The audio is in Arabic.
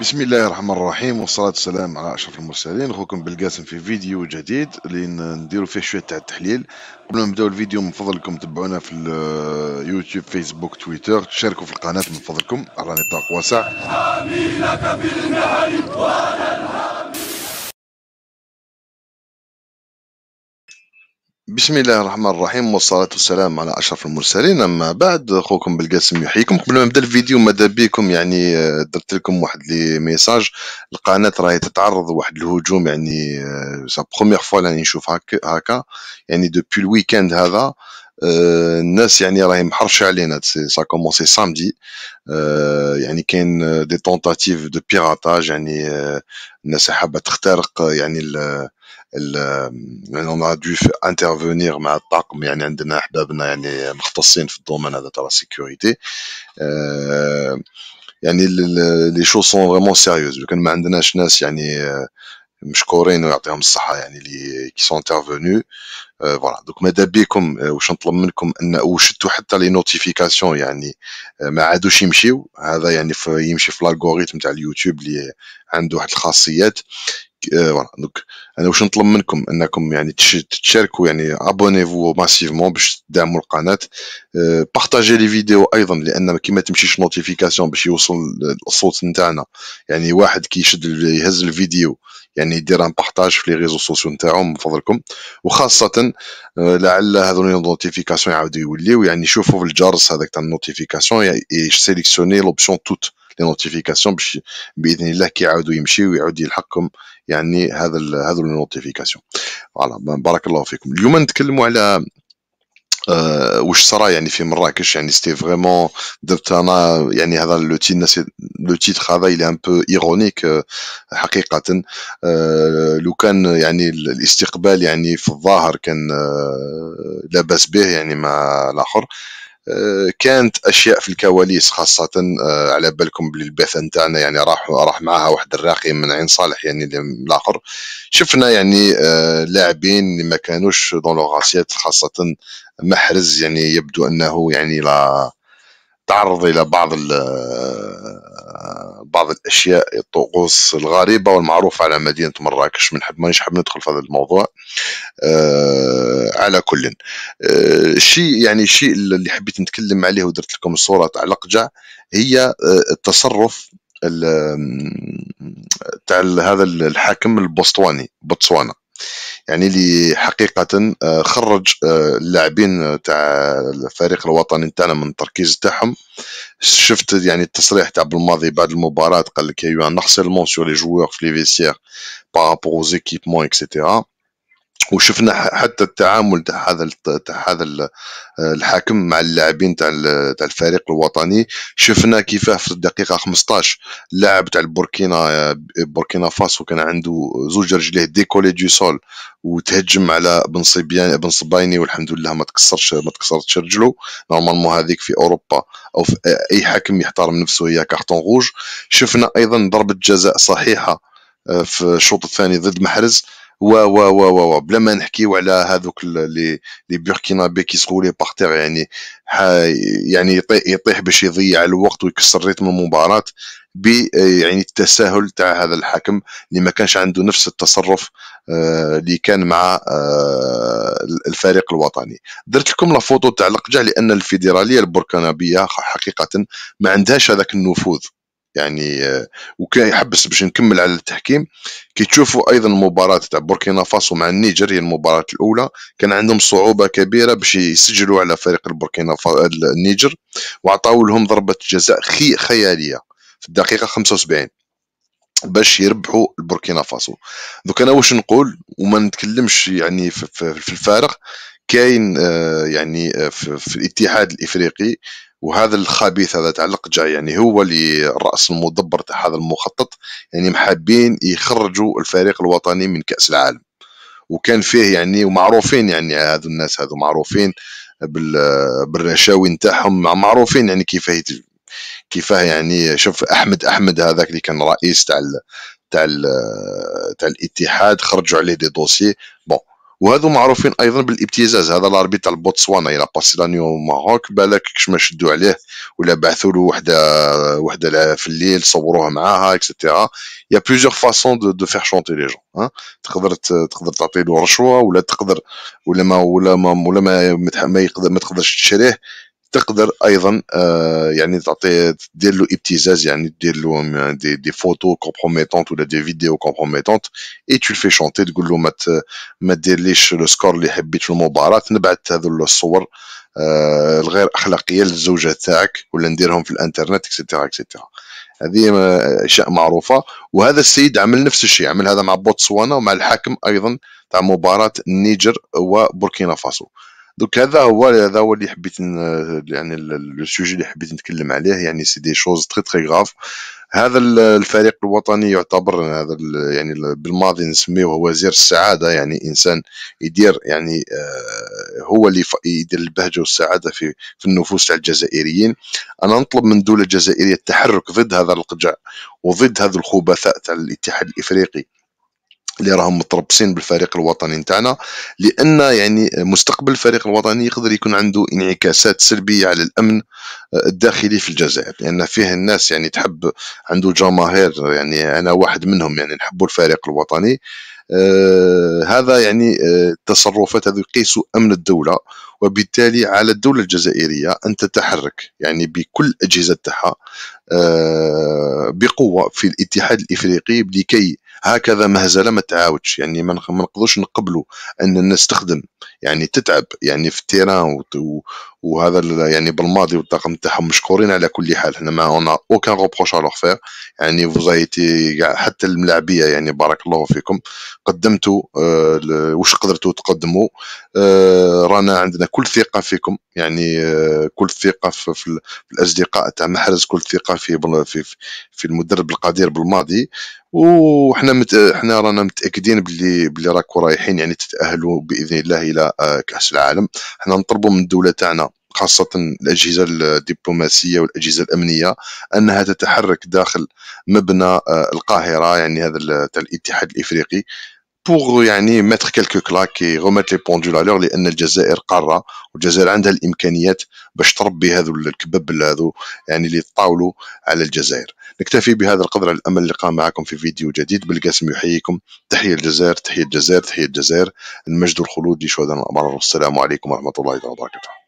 بسم الله الرحمن الرحيم والصلاة والسلام على أشرف المرسلين أخوكم بالقاسم في فيديو جديد اللي نديرو فيه شوية تاع التحليل قبل ما نبداو الفيديو من فضلكم تبعونا في اليوتيوب فيسبوك تويتر تشاركوا في القناة من فضلكم على نطاق واسع بسم الله الرحمن الرحيم والصلاة والسلام على أشرف المرسلين أما بعد أخوكم بالقاسم يحييكم قبل ما نبدا الفيديو ماذا بيكم يعني درت لكم واحد لي ميساج القناة راهي تتعرض واحد الهجوم يعني سا بروميير فوا راني نشوف هكا يعني دوبوي الويكاند هذا الناس يعني راهي محرشه علينا سا كومونسي سامدي يعني كاين دي تونتاتيف دو بيراتاج يعني الناس حابه تخترق يعني اون دو انترفونير مع الطاقم يعني عندنا احبابنا يعني مختصين في الدومين هذا تاع السيكوريتي آه، يعني لي شو سون فريمون سيريوز كان ما عندناش ناس يعني آه، مشكورين ويعطيهم الصحه يعني اللي كي سون انترفوني فوالا دوك ماذا بيكم آه، واش نطلب منكم ان وشدوا حتى لي نوتيفيكاسيون يعني ما عادوش يمشيو هذا يعني يمشي في الالغوريثم تاع اليوتيوب اللي عنده واحد الخاصيات فوالا آه، دونك انا واش نطلب منكم انكم يعني تشاركوا يعني ابوني فو ماسيفمون باش تدعموا القناه بارطاجي لي فيديو ايضا لان كي ما تمشيش نوتيفيكاسيون باش يوصل الصوت نتاعنا يعني واحد كيشد يهز الفيديو يعني يدير ان بارطاج في لي ريزو سوسيو نتاعو من فضلكم وخاصه آه، لعل هذو النوتيفيكاسيون يعاودوا يوليو يعني شوفوا في الجرس هذاك تاع النوتيفيكاسيون سيليكسيوني لوبسيون توت لي نوتيفيكاسيون باش باذن الله كيعاودوا يعاودوا يمشيو يعاود يلحقكم يعني هذا هذو النوتيفيكاسيون فوالا بارك الله فيكم اليوم نتكلموا على أه واش صرا يعني في مراكش يعني سيتي فريمون درت انا يعني هذا لو تيت لو تيتر هذا الى ان بو ايرونيك حقيقه أه لو كان يعني الاستقبال يعني في الظاهر كان آه، لاباس به يعني مع الاخر آه، كانت اشياء في الكواليس خاصه آه، على بالكم بالبث نتاعنا يعني راح راح معها واحد الراقي من عين صالح يعني الاخر شفنا يعني آه، لاعبين اللي ما كانوش دون لوغاسيات خاصه محرز يعني يبدو انه يعني لا تعرض الى بعض بعض الاشياء الطقوس الغريبه والمعروفه على مدينه مراكش من حب مانيش حاب ندخل في هذا الموضوع آه، على كل آه، الشيء يعني الشيء اللي حبيت نتكلم عليه ودرت لكم صوره تاع القجع هي آه، التصرف تاع هذا الحاكم البوسطواني بوتسوانا يعني اللي حقيقه آه، خرج آه، اللاعبين آه، تاع الفريق الوطني تاعنا من التركيز تاعهم شفت يعني التصريح تاع بالماضي بعد المباراه قال لك يو ان harcèlement سور لي جوور في لي فيسيير بارابور زيكيبمون اكسيتيرا وشفنا حتى التعامل تاع هذا تاع هذا الحاكم مع اللاعبين تاع تاع الفريق الوطني شفنا كيفاه في الدقيقه 15 اللاعب تاع البوركينا بوركينا فاسو كان عنده زوج رجليه ديكولي دي سول وتهجم على بن صبيان بن صبايني والحمد لله ما تكسرش ما تكسرتش رجله نورمالمون هذيك في اوروبا او في اي حاكم يحترم نفسه هي كارتون روج شفنا ايضا ضربه جزاء صحيحه آه، في الشوط الثاني ضد محرز و و و و بلا ما نحكيو على هذوك لي لي بوركينابي كيسغولي باغتيغ يعني يعني يطيح باش يضيع الوقت ويكسر ريتم المباراه ب يعني التساهل تاع هذا الحكم اللي ما كانش عنده نفس التصرف آه، اللي كان مع آه، الفريق الوطني درت لكم لا فوتو تاع القجع لان الفيدراليه البركنابيه حقيقه ما عندهاش هذاك النفوذ يعني آه، وكيحبس باش نكمل على التحكيم تشوفوا ايضا المباراه تاع بوركينا فاسو مع النيجر هي المباراه الاولى كان عندهم صعوبه كبيره باش يسجلوا على فريق البوركينا النيجر وعطاو لهم ضربه جزاء خي خياليه في الدقيقه 75 باش يربحوا البوركينا فاسو دوك انا واش نقول وما نتكلمش يعني في الفارق كاين آه، يعني آه، في الاتحاد الافريقي وهذا الخبيث هذا تاع القجع يعني هو اللي راس المدبر تاع هذا المخطط يعني محابين يخرجوا الفريق الوطني من كاس العالم وكان فيه يعني ومعروفين يعني هذا الناس هذو معروفين بالرشاوي نتاعهم معروفين يعني كيفاه كيفاه يعني شوف احمد احمد هذاك اللي كان رئيس تاع تاع تاع الاتحاد خرجوا عليه دي دوسي بون وهذو معروفين ايضا بالابتزاز هذا الاربي تاع البوتسوانا الى باسي لا نيو ماروك بالك كش ما شدوا عليه ولا بعثوا له وحده وحده في الليل صوروه معاها اكسيتيرا يا بليزيور فاسون دو, دو فيغ شونتي لي جون تقدر تقدر تعطي له رشوه ولا تقدر ولا ما ولا ما ولا ما ما, ما تقدرش تشريه تقدر ايضا آه، يعني تعطي دير له ابتزاز يعني دير له دي, دي فوتو كومبروميتونت ولا دي فيديو كومبروميتونت اي تو فيه شونتي تقول له ما ما ديرليش لو سكور اللي حبيت في المباراه نبعث هذو الصور آه، الغير اخلاقيه للزوجه تاعك ولا نديرهم في الانترنت اكسيتيرا اكسيتيرا هذه آه، اشياء معروفه وهذا السيد عمل نفس الشيء عمل هذا مع بوتسوانا ومع الحاكم ايضا تاع مباراه النيجر وبوركينا فاسو دونك هذا هو هذا هو اللي حبيت يعني لو سوجي اللي حبيت نتكلم عليه يعني سي دي شوز تري تري غاف هذا الفريق الوطني يعتبر هذا يعني بالماضي نسميه وزير السعاده يعني انسان يدير يعني آه، هو اللي يدير البهجه والسعاده في في النفوس تاع الجزائريين انا نطلب من الدوله الجزائريه التحرك ضد هذا القجع وضد هذا الخبثاء تاع الاتحاد الافريقي اللي راهم متربصين بالفريق الوطني نتاعنا لان يعني مستقبل الفريق الوطني يقدر يكون عنده انعكاسات سلبيه على الامن آه، الداخلي في الجزائر لان يعني فيه الناس يعني تحب عنده جماهير يعني انا واحد منهم يعني نحبوا الفريق الوطني آه هذا يعني آه التصرفات هذه يقيس امن الدوله وبالتالي على الدوله الجزائريه ان تتحرك يعني بكل اجهزتها تاعها آه بقوه في الاتحاد الافريقي لكي هكذا مهزله ما تعاودش يعني ما نقدرش نقبلوا ان الناس تخدم يعني تتعب يعني في التيران وهذا يعني بالماضي والطاقم تاعهم مشكورين على كل حال حنا ما اون اوكان روبروش على فير يعني فوزايتي حتى الملاعبيه يعني بارك الله فيكم قدمتوا آه واش قدرتوا تقدموا آه رانا عندنا كل ثقه فيكم يعني آه كل ثقه في, في الاصدقاء تاع محرز كل ثقه في في في المدرب القدير بالماضي وحنا مت... حنا رانا متاكدين باللي باللي راكم رايحين يعني تتاهلوا باذن الله الى آه، كاس العالم حنا نطلبوا من الدوله تاعنا خاصة الأجهزة الدبلوماسية والأجهزة الأمنية أنها تتحرك داخل مبنى آه، القاهرة يعني هذا تاع الاتحاد الإفريقي بوغ يعني ماتر كيلكو كلاك غوميت لي بوندول لان الجزائر قاره والجزائر عندها الامكانيات باش تربي هذو الكباب هذو يعني اللي طاولوا على الجزائر نكتفي بهذا القدر على الامل اللقاء معكم في فيديو جديد بالقاسم يحييكم تحيه الجزائر تحيه الجزائر تحيه الجزائر المجد الخلود لشهداء الابرار والسلام عليكم ورحمه الله وبركاته